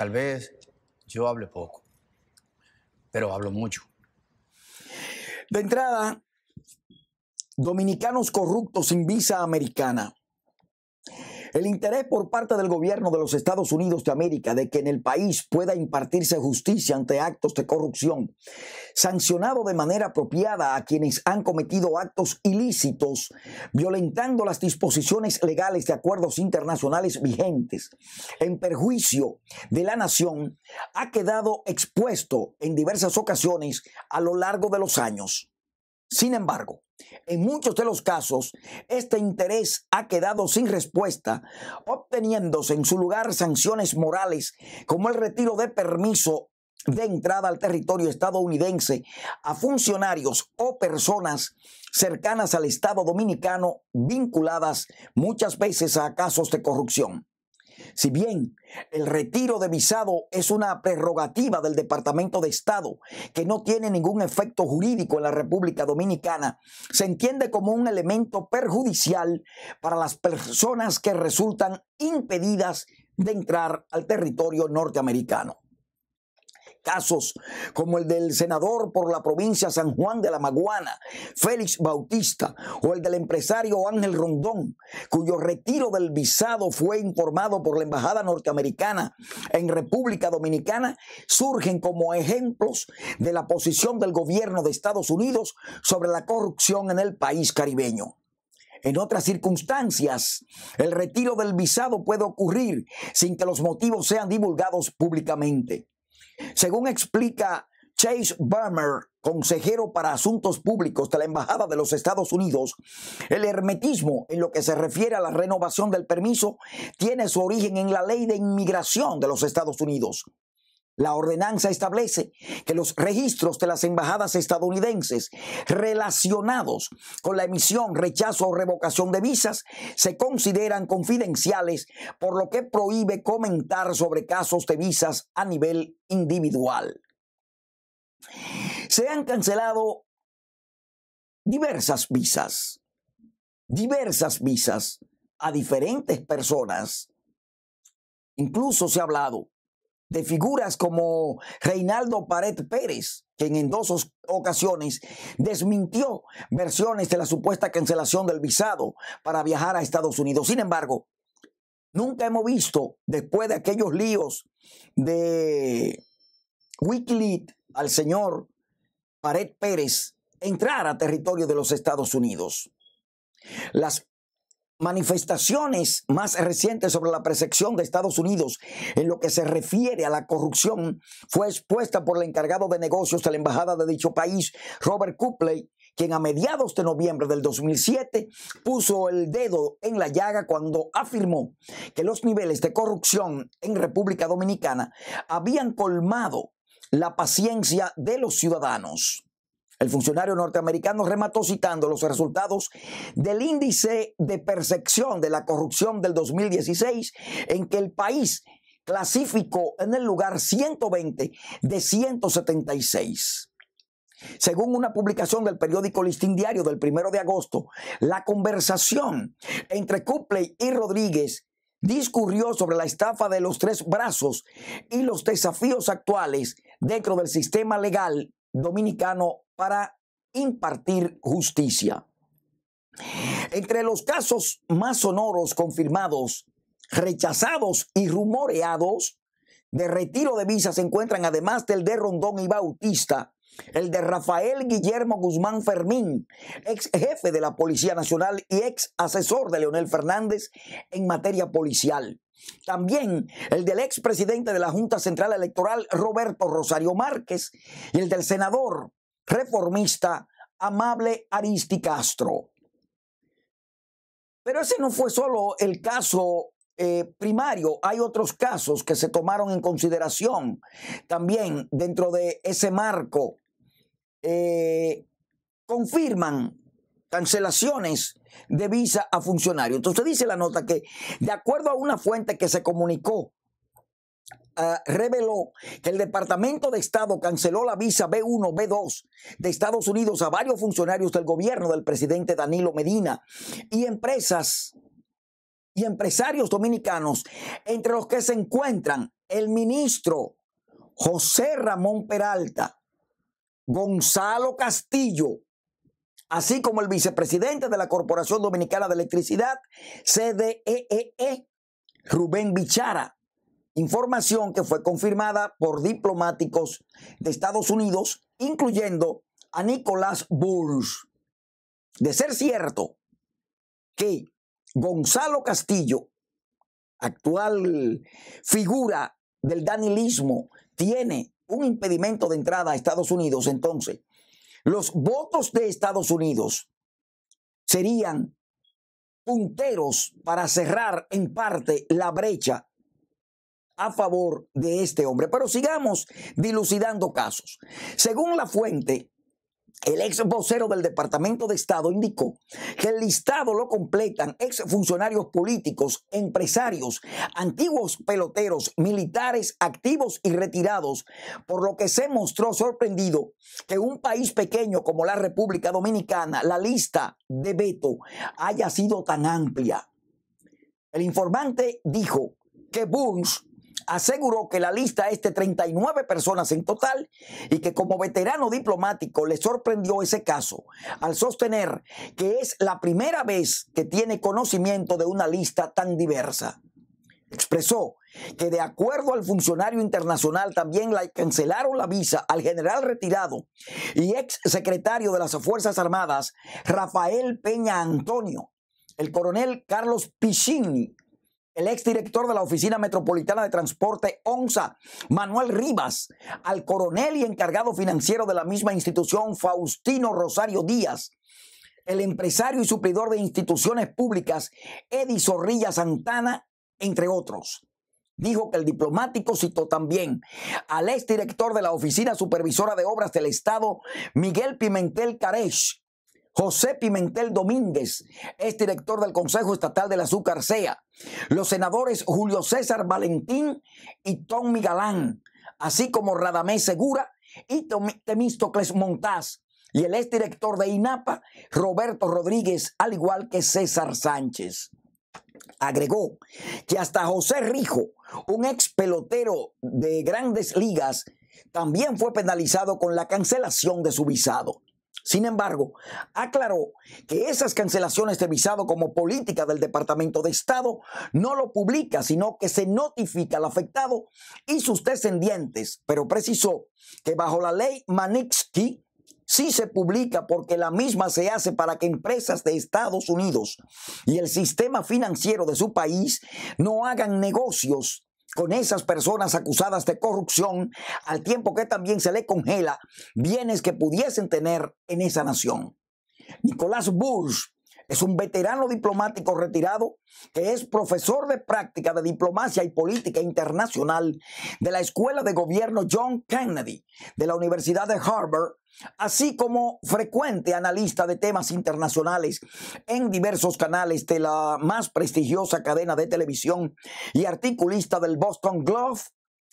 Tal vez yo hable poco, pero hablo mucho. De entrada, dominicanos corruptos sin visa americana. El interés por parte del gobierno de los Estados Unidos de América de que en el país pueda impartirse justicia ante actos de corrupción, sancionado de manera apropiada a quienes han cometido actos ilícitos, violentando las disposiciones legales de acuerdos internacionales vigentes, en perjuicio de la nación, ha quedado expuesto en diversas ocasiones a lo largo de los años. Sin embargo, en muchos de los casos, este interés ha quedado sin respuesta, obteniéndose en su lugar sanciones morales como el retiro de permiso de entrada al territorio estadounidense a funcionarios o personas cercanas al Estado dominicano vinculadas muchas veces a casos de corrupción. Si bien el retiro de visado es una prerrogativa del Departamento de Estado que no tiene ningún efecto jurídico en la República Dominicana, se entiende como un elemento perjudicial para las personas que resultan impedidas de entrar al territorio norteamericano casos, como el del senador por la provincia San Juan de la Maguana, Félix Bautista, o el del empresario Ángel Rondón, cuyo retiro del visado fue informado por la Embajada Norteamericana en República Dominicana, surgen como ejemplos de la posición del gobierno de Estados Unidos sobre la corrupción en el país caribeño. En otras circunstancias, el retiro del visado puede ocurrir sin que los motivos sean divulgados públicamente. Según explica Chase Burmer, consejero para asuntos públicos de la Embajada de los Estados Unidos, el hermetismo en lo que se refiere a la renovación del permiso tiene su origen en la ley de inmigración de los Estados Unidos. La ordenanza establece que los registros de las embajadas estadounidenses relacionados con la emisión, rechazo o revocación de visas se consideran confidenciales, por lo que prohíbe comentar sobre casos de visas a nivel individual. Se han cancelado diversas visas, diversas visas a diferentes personas. Incluso se ha hablado de figuras como Reinaldo Pared Pérez, quien en dos ocasiones desmintió versiones de la supuesta cancelación del visado para viajar a Estados Unidos. Sin embargo, nunca hemos visto, después de aquellos líos de Wikileaks, al señor Pared Pérez entrar a territorio de los Estados Unidos. Las manifestaciones más recientes sobre la percepción de Estados Unidos en lo que se refiere a la corrupción fue expuesta por el encargado de negocios de la embajada de dicho país, Robert Cupley, quien a mediados de noviembre del 2007 puso el dedo en la llaga cuando afirmó que los niveles de corrupción en República Dominicana habían colmado la paciencia de los ciudadanos. El funcionario norteamericano remató citando los resultados del índice de percepción de la corrupción del 2016 en que el país clasificó en el lugar 120 de 176. Según una publicación del periódico Listín Diario del 1 de agosto, la conversación entre Cupley y Rodríguez discurrió sobre la estafa de los tres brazos y los desafíos actuales dentro del sistema legal dominicano para impartir justicia. Entre los casos más sonoros confirmados, rechazados y rumoreados de retiro de visa se encuentran, además del de Rondón y Bautista, el de Rafael Guillermo Guzmán Fermín, ex jefe de la Policía Nacional y ex asesor de Leonel Fernández en materia policial. También el del expresidente de la Junta Central Electoral, Roberto Rosario Márquez, y el del senador reformista Amable Aristi Castro. Pero ese no fue solo el caso eh, primario, hay otros casos que se tomaron en consideración también dentro de ese marco. Eh, confirman cancelaciones de visa a funcionarios. Entonces dice la nota que, de acuerdo a una fuente que se comunicó, ah, reveló que el Departamento de Estado canceló la visa B1, B2 de Estados Unidos a varios funcionarios del gobierno del presidente Danilo Medina y empresas y empresarios dominicanos, entre los que se encuentran el ministro José Ramón Peralta, Gonzalo Castillo, así como el vicepresidente de la Corporación Dominicana de Electricidad, CDEE, e e, Rubén Bichara. Información que fue confirmada por diplomáticos de Estados Unidos, incluyendo a Nicolás Burns. De ser cierto que Gonzalo Castillo, actual figura del danilismo, tiene un impedimento de entrada a Estados Unidos, entonces los votos de Estados Unidos serían punteros para cerrar en parte la brecha a favor de este hombre. Pero sigamos dilucidando casos. Según la fuente, el ex vocero del Departamento de Estado indicó que el listado lo completan ex funcionarios políticos, empresarios, antiguos peloteros, militares activos y retirados, por lo que se mostró sorprendido que un país pequeño como la República Dominicana, la lista de veto haya sido tan amplia. El informante dijo que Burns aseguró que la lista es de 39 personas en total y que como veterano diplomático le sorprendió ese caso al sostener que es la primera vez que tiene conocimiento de una lista tan diversa. Expresó que de acuerdo al funcionario internacional también le cancelaron la visa al general retirado y ex secretario de las Fuerzas Armadas, Rafael Peña Antonio, el coronel Carlos Piccini el exdirector de la Oficina Metropolitana de Transporte, ONSA, Manuel Rivas, al coronel y encargado financiero de la misma institución, Faustino Rosario Díaz, el empresario y suplidor de instituciones públicas, Edi Zorrilla Santana, entre otros. Dijo que el diplomático citó también al exdirector de la Oficina Supervisora de Obras del Estado, Miguel Pimentel Caresh, José Pimentel Domínguez es director del Consejo Estatal del Azúcar SEA. Los senadores Julio César Valentín y Tom Migalán, así como Radamés Segura y Temístocles Montaz. Y el exdirector de INAPA, Roberto Rodríguez, al igual que César Sánchez. Agregó que hasta José Rijo, un ex pelotero de grandes ligas, también fue penalizado con la cancelación de su visado. Sin embargo, aclaró que esas cancelaciones de visado como política del Departamento de Estado no lo publica, sino que se notifica al afectado y sus descendientes, pero precisó que bajo la ley Manitsky sí se publica porque la misma se hace para que empresas de Estados Unidos y el sistema financiero de su país no hagan negocios con esas personas acusadas de corrupción, al tiempo que también se le congela bienes que pudiesen tener en esa nación. Nicolás Bush es un veterano diplomático retirado que es profesor de práctica de diplomacia y política internacional de la Escuela de Gobierno John Kennedy de la Universidad de Harvard, así como frecuente analista de temas internacionales en diversos canales de la más prestigiosa cadena de televisión y articulista del Boston Globe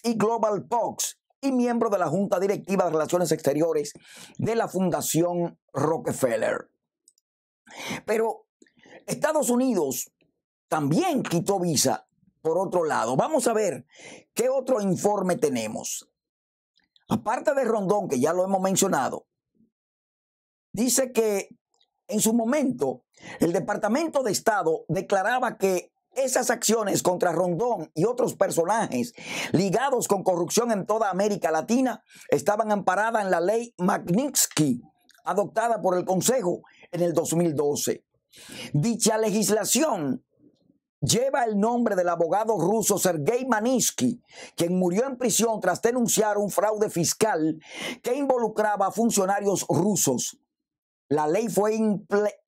y Global Box y miembro de la Junta Directiva de Relaciones Exteriores de la Fundación Rockefeller. Pero Estados Unidos también quitó visa por otro lado. Vamos a ver qué otro informe tenemos. Aparte de Rondón, que ya lo hemos mencionado, dice que en su momento el Departamento de Estado declaraba que esas acciones contra Rondón y otros personajes ligados con corrupción en toda América Latina estaban amparadas en la ley Magnitsky, adoptada por el Consejo en el 2012. Dicha legislación lleva el nombre del abogado ruso Sergei Maninsky, quien murió en prisión tras denunciar un fraude fiscal que involucraba a funcionarios rusos. La ley fue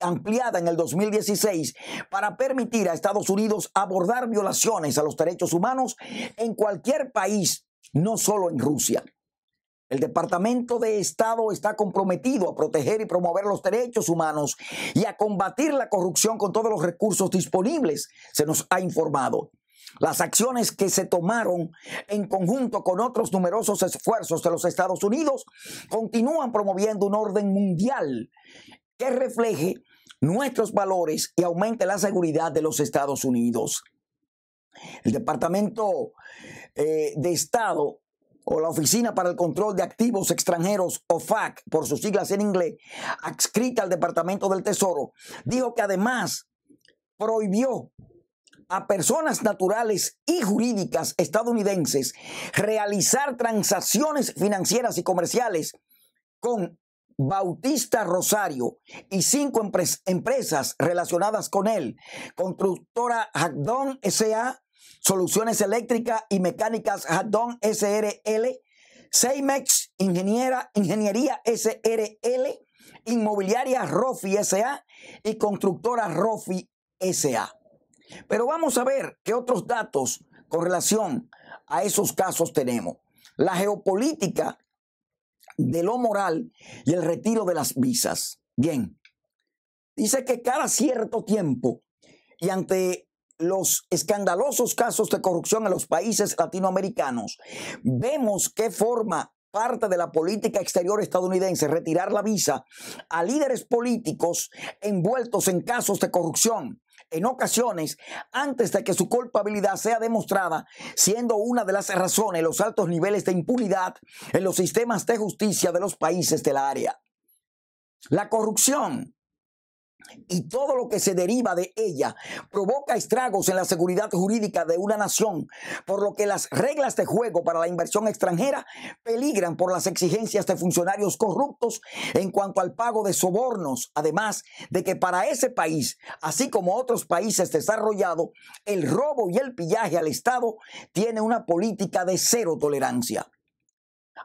ampliada en el 2016 para permitir a Estados Unidos abordar violaciones a los derechos humanos en cualquier país, no solo en Rusia. El Departamento de Estado está comprometido a proteger y promover los derechos humanos y a combatir la corrupción con todos los recursos disponibles, se nos ha informado. Las acciones que se tomaron en conjunto con otros numerosos esfuerzos de los Estados Unidos continúan promoviendo un orden mundial que refleje nuestros valores y aumente la seguridad de los Estados Unidos. El Departamento eh, de Estado o la Oficina para el Control de Activos Extranjeros, OFAC, por sus siglas en inglés, adscrita al Departamento del Tesoro, dijo que además prohibió a personas naturales y jurídicas estadounidenses realizar transacciones financieras y comerciales con Bautista Rosario y cinco empresas relacionadas con él, constructora Hagdon S.A., Soluciones Eléctricas y Mecánicas Haddon SRL, Seimex Ingeniera, Ingeniería SRL, Inmobiliaria Rofi SA y Constructora Rofi SA. Pero vamos a ver qué otros datos con relación a esos casos tenemos. La geopolítica de lo moral y el retiro de las visas. Bien, dice que cada cierto tiempo y ante los escandalosos casos de corrupción en los países latinoamericanos, vemos que forma parte de la política exterior estadounidense retirar la visa a líderes políticos envueltos en casos de corrupción en ocasiones antes de que su culpabilidad sea demostrada, siendo una de las razones los altos niveles de impunidad en los sistemas de justicia de los países de la área. La corrupción y todo lo que se deriva de ella provoca estragos en la seguridad jurídica de una nación, por lo que las reglas de juego para la inversión extranjera peligran por las exigencias de funcionarios corruptos en cuanto al pago de sobornos, además de que para ese país, así como otros países desarrollados, el robo y el pillaje al Estado tiene una política de cero tolerancia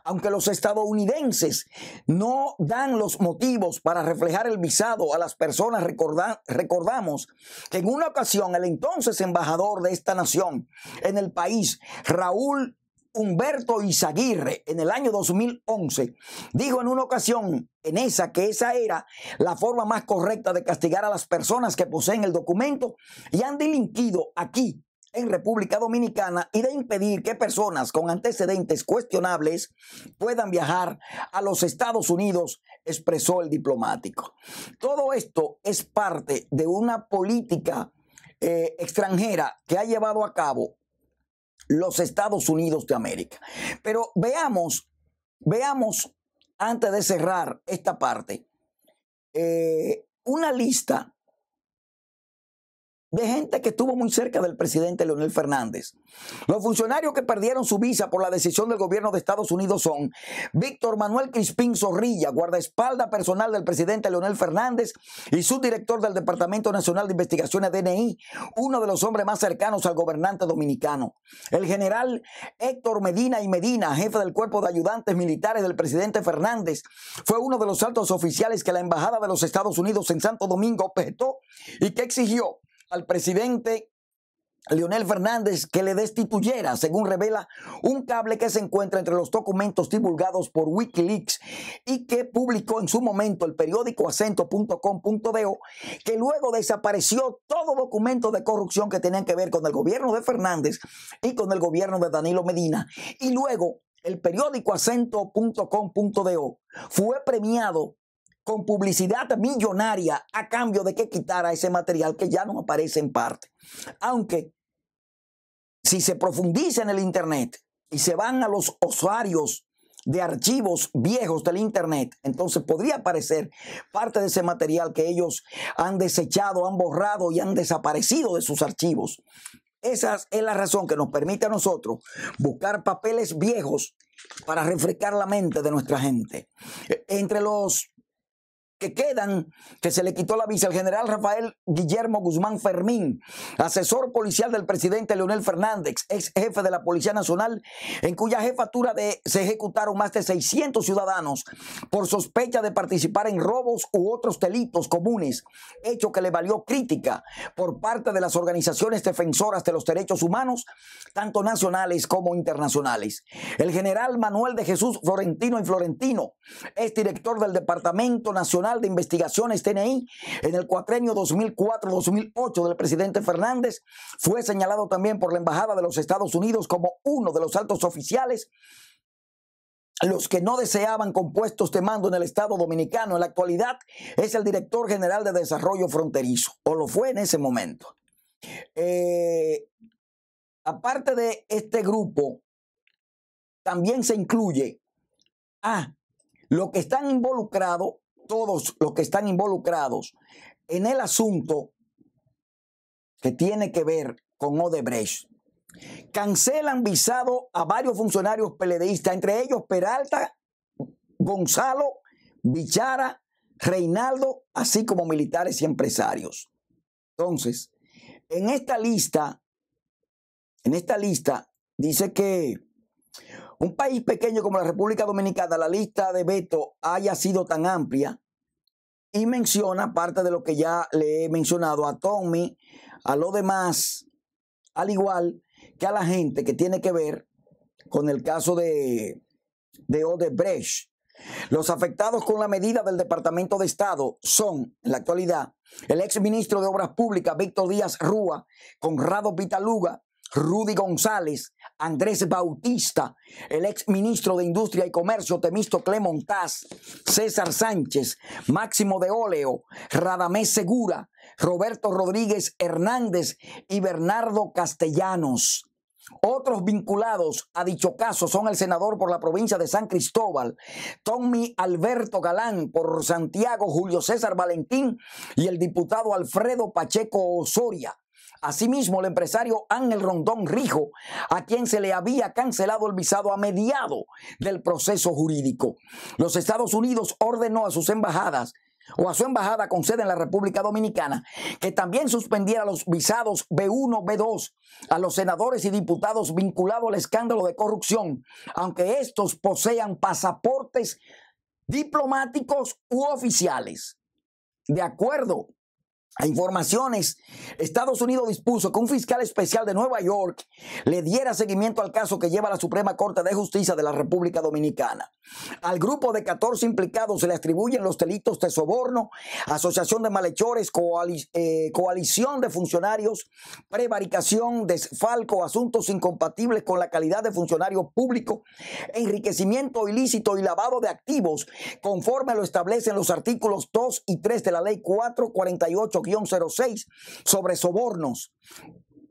aunque los estadounidenses no dan los motivos para reflejar el visado a las personas, recordamos que en una ocasión el entonces embajador de esta nación en el país, Raúl Humberto Izaguirre, en el año 2011, dijo en una ocasión en esa que esa era la forma más correcta de castigar a las personas que poseen el documento y han delinquido aquí en República Dominicana y de impedir que personas con antecedentes cuestionables puedan viajar a los Estados Unidos, expresó el diplomático. Todo esto es parte de una política eh, extranjera que ha llevado a cabo los Estados Unidos de América. Pero veamos, veamos, antes de cerrar esta parte, eh, una lista de gente que estuvo muy cerca del presidente Leonel Fernández. Los funcionarios que perdieron su visa por la decisión del gobierno de Estados Unidos son Víctor Manuel Crispín Zorrilla, guardaespalda personal del presidente Leonel Fernández y subdirector del Departamento Nacional de Investigaciones DNI, uno de los hombres más cercanos al gobernante dominicano. El general Héctor Medina y Medina, jefe del cuerpo de ayudantes militares del presidente Fernández, fue uno de los altos oficiales que la Embajada de los Estados Unidos en Santo Domingo objetó y que exigió al presidente Leonel Fernández que le destituyera, según revela un cable que se encuentra entre los documentos divulgados por Wikileaks y que publicó en su momento el periódico acento.com.do, que luego desapareció todo documento de corrupción que tenían que ver con el gobierno de Fernández y con el gobierno de Danilo Medina. Y luego el periódico acento.com.do fue premiado con publicidad millonaria a cambio de que quitara ese material que ya no aparece en parte. Aunque si se profundiza en el Internet y se van a los usuarios de archivos viejos del Internet, entonces podría aparecer parte de ese material que ellos han desechado, han borrado y han desaparecido de sus archivos. Esa es la razón que nos permite a nosotros buscar papeles viejos para refrescar la mente de nuestra gente. E, entre los que quedan, que se le quitó la visa al general Rafael Guillermo Guzmán Fermín, asesor policial del presidente Leonel Fernández, ex jefe de la Policía Nacional, en cuya jefatura se ejecutaron más de 600 ciudadanos por sospecha de participar en robos u otros delitos comunes, hecho que le valió crítica por parte de las organizaciones defensoras de los derechos humanos, tanto nacionales como internacionales. El general Manuel de Jesús Florentino y Florentino es director del Departamento Nacional de Investigaciones, TNI, en el cuatrenio 2004-2008 del presidente Fernández, fue señalado también por la Embajada de los Estados Unidos como uno de los altos oficiales los que no deseaban compuestos de mando en el Estado Dominicano. En la actualidad es el director general de Desarrollo Fronterizo, o lo fue en ese momento. Eh, aparte de este grupo, también se incluye a los que están involucrados todos los que están involucrados en el asunto que tiene que ver con Odebrecht. Cancelan visado a varios funcionarios peledeístas, entre ellos Peralta, Gonzalo, Bichara, Reinaldo, así como militares y empresarios. Entonces, en esta lista, en esta lista dice que un país pequeño como la República Dominicana, la lista de veto haya sido tan amplia y menciona parte de lo que ya le he mencionado a Tommy, a lo demás, al igual que a la gente que tiene que ver con el caso de, de Odebrecht. Los afectados con la medida del Departamento de Estado son, en la actualidad, el exministro de Obras Públicas, Víctor Díaz Rúa, Conrado Vitaluga. Rudy González, Andrés Bautista, el ex ministro de Industria y Comercio Temisto Clemontaz, César Sánchez, Máximo de Óleo, Radamés Segura, Roberto Rodríguez Hernández y Bernardo Castellanos. Otros vinculados a dicho caso son el senador por la provincia de San Cristóbal, Tommy Alberto Galán por Santiago, Julio César Valentín y el diputado Alfredo Pacheco Osoria. Asimismo, el empresario Ángel Rondón Rijo, a quien se le había cancelado el visado a mediado del proceso jurídico. Los Estados Unidos ordenó a sus embajadas o a su embajada con sede en la República Dominicana, que también suspendiera los visados B1, B2 a los senadores y diputados vinculados al escándalo de corrupción, aunque estos posean pasaportes diplomáticos u oficiales. De acuerdo a informaciones, Estados Unidos dispuso que un fiscal especial de Nueva York le diera seguimiento al caso que lleva la Suprema Corte de Justicia de la República Dominicana. Al grupo de 14 implicados se le atribuyen los delitos de soborno, asociación de malhechores, eh, coalición de funcionarios, prevaricación, desfalco, asuntos incompatibles con la calidad de funcionario público, enriquecimiento ilícito y lavado de activos, conforme lo establecen los artículos 2 y 3 de la Ley 448 06 sobre sobornos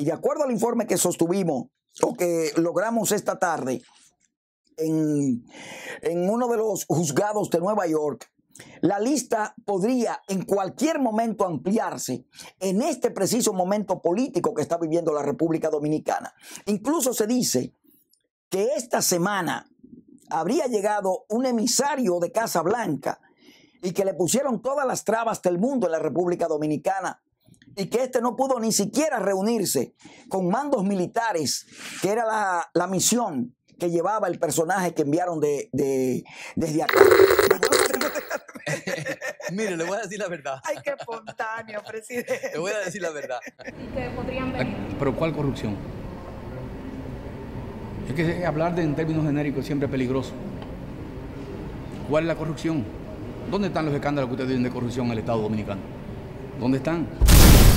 Y de acuerdo al informe que sostuvimos o que logramos esta tarde en, uno de los juzgados de Nueva York, la lista podría en cualquier momento ampliarse en este preciso momento político que está viviendo la República Dominicana. Incluso se dice que esta semana habría llegado un emisario de Casa Blanca y que le pusieron todas las trabas del mundo en la República Dominicana y que este no pudo ni siquiera reunirse con mandos militares, que era la, misión que llevaba el personaje que enviaron de, desde acá. Mire, le voy a decir la verdad. Ay, qué espontáneo, presidente. Le voy a decir la verdad. podrían Pero ¿cuál corrupción? Es que hablar de, en términos genéricos siempre es peligroso. ¿Cuál es la corrupción? ¿Dónde están los escándalos que ustedes tienen de corrupción en el Estado Dominicano? ¿Dónde están?